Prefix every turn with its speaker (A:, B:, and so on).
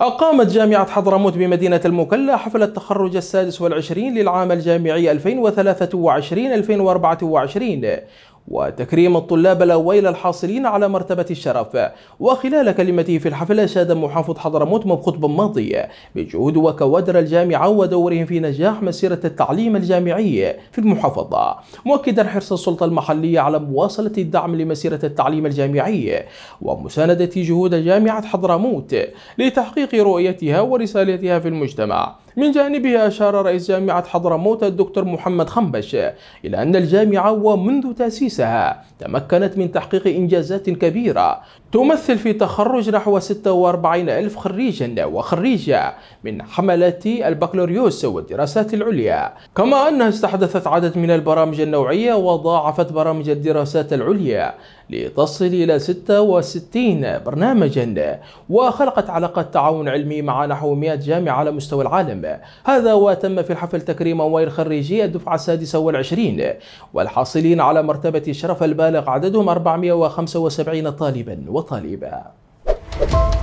A: أقامت جامعة حضرموت بمدينة المكلا حفل التخرج السادس والعشرين للعام الجامعي 2023-2024 وتكريم الطلاب الأوائل الحاصلين على مرتبة الشرف وخلال كلمته في الحفل شاد محافظ حضرموت بخطبة ماضية بجهود وكوادر الجامعة ودورهم في نجاح مسيرة التعليم الجامعي في المحافظة مؤكدا حرص السلطة المحلية على مواصلة الدعم لمسيرة التعليم الجامعي ومساندة جهود جامعة حضرموت لتحقيق رؤيتها ورسالتها في المجتمع من جانبه أشار رئيس جامعة حضرموت الدكتور محمد خنبش إلى أن الجامعة ومنذ تأسيسها تمكنت من تحقيق إنجازات كبيرة تمثل في تخرج نحو 46 ألف خريجا وخريجة من حملات البكالوريوس والدراسات العليا كما أنها استحدثت عدد من البرامج النوعية وضاعفت برامج الدراسات العليا لتصل إلى 66 برنامجا وخلقت علاقات تعاون علمي مع نحو 100 جامعة على مستوى العالم هذا وتم في الحفل تكريم أموال خريجي الدفعة السادسة والعشرين والحاصلين على مرتبة الشرف البالغ عددهم 475 طالبا وطالبة